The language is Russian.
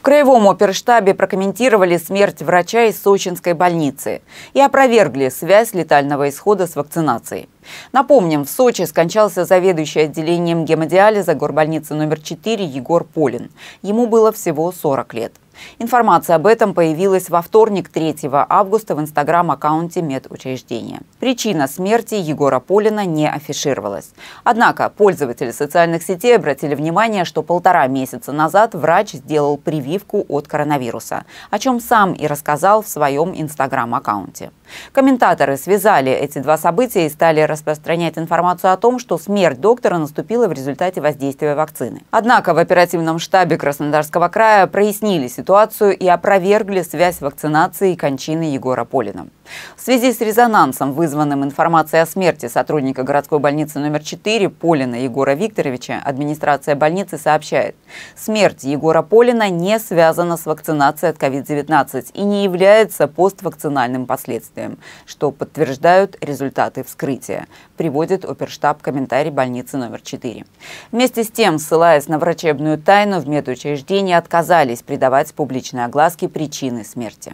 В Краевом оперштабе прокомментировали смерть врача из сочинской больницы и опровергли связь летального исхода с вакцинацией. Напомним, в Сочи скончался заведующий отделением гемодиализа горбольницы номер 4 Егор Полин. Ему было всего 40 лет. Информация об этом появилась во вторник 3 августа в инстаграм-аккаунте медучреждения. Причина смерти Егора Полина не афишировалась. Однако пользователи социальных сетей обратили внимание, что полтора месяца назад врач сделал прививку от коронавируса, о чем сам и рассказал в своем инстаграм-аккаунте. Комментаторы связали эти два события и стали распространять информацию о том, что смерть доктора наступила в результате воздействия вакцины. Однако в оперативном штабе Краснодарского края прояснили ситуацию ситуацию и опровергли связь вакцинации и кончины Егора Полина. В связи с резонансом, вызванным информацией о смерти сотрудника городской больницы номер 4 Полина Егора Викторовича, администрация больницы сообщает, смерть Егора Полина не связана с вакцинацией от COVID-19 и не является поствакцинальным последствием, что подтверждают результаты вскрытия, приводит оперштаб комментарий больницы номер 4. Вместе с тем, ссылаясь на врачебную тайну, в медучреждении отказались придавать публичной огласке причины смерти.